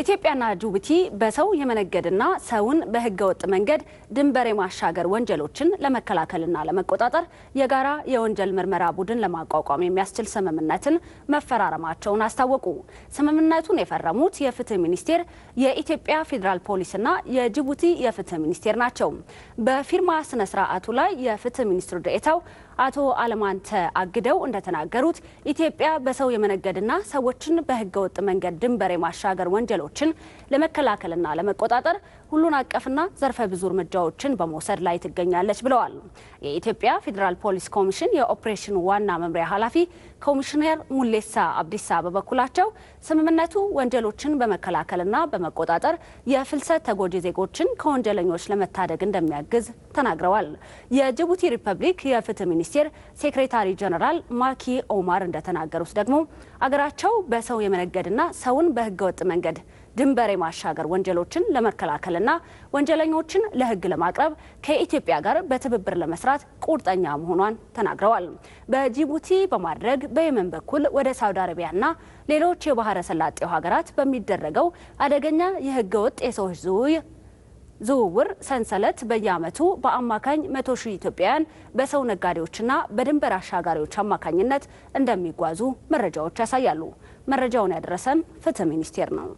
ኢትዮጵያና ጅቡቲ በሰው የመነገድና ሰውን በህገወጥ መንገድ ድንበር የማሻገር ወንጀሎችን ለመከላከልና ለመቆጣጠር የጋራ የወንጀል ምርመራ ቡድን ለማቋቋም የሚያስችል ስምምነትን መፈራረማቸውን አስታወቁ። ስምምነቱን የፈረሙት የፍትህ ሚኒስቴር፣ የኢትዮጵያ ፌዴራል ፖሊስና የጅቡቲ የፍትህ ሚኒስቴር ናቸው። በፊርማ ስነ ስርዓቱ ላይ የፍትህ ሚኒስትሩ ዴኤታው አቶ አለማንተ አግደው እንደተናገሩት ኢትዮጵያ በሰው የመነገድና ሰዎችን በህገወጥ መንገድ ድንበር የማሻገር ወንጀሎችን ለመከላከልና ለመቆጣጠር ሁሉን አቀፍና ዘርፈ ብዙ እርምጃዎችን በመውሰድ ላይ ትገኛለች ብለዋል። የኢትዮጵያ ፌዴራል ፖሊስ ኮሚሽን የኦፕሬሽን ዋና መምሪያ ኃላፊ ኮሚሽነር ሙሌሳ አብዲሳ በበኩላቸው ስምምነቱ ወንጀሎችን በመከላከልና በመቆጣጠር የፍልሰት ተጎጂ ዜጎችን ከወንጀለኞች ለመታደግ እንደሚያግዝ ተናግረዋል። የጅቡቲ ሪፐብሊክ የፍትህ ሚኒስቴር ሴክሬታሪ ጀነራል ማኪ ኦማር እንደተናገሩት ደግሞ አገራቸው በሰው የመነገድና ሰውን በህገወጥ መንገድ ድንበር የማሻገር ወንጀሎችን ለመከላከልና ወንጀለኞችን ለህግ ለማቅረብ ከኢትዮጵያ ጋር በትብብር ለመስራት ቁርጠኛ መሆኗን ተናግረዋል። በጅቡቲ በማድረግ በየመን በኩል ወደ ሳውዲ አረቢያና ሌሎች የባህረ ሰላጤው ሀገራት በሚደረገው አደገኛ የህገወጥ የሰዎች ዝውውር ዝውውር ሰንሰለት በየዓመቱ በአማካኝ መቶ ሺህ ኢትዮጵያውያን በሰው ነጋዴዎችና በድንበር አሻጋሪዎች አማካኝነት እንደሚጓዙ መረጃዎች ያሳያሉ። መረጃውን ያደረሰን ፍትህ ሚኒስቴር ነው።